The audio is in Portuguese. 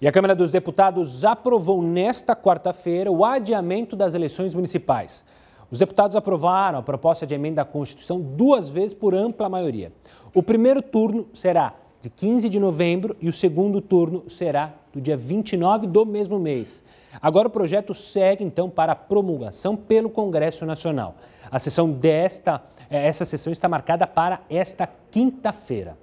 E a Câmara dos Deputados aprovou nesta quarta-feira o adiamento das eleições municipais. Os deputados aprovaram a proposta de emenda à Constituição duas vezes por ampla maioria. O primeiro turno será de 15 de novembro e o segundo turno será do dia 29 do mesmo mês. Agora o projeto segue então para promulgação pelo Congresso Nacional. A sessão desta, eh, essa sessão está marcada para esta quinta-feira.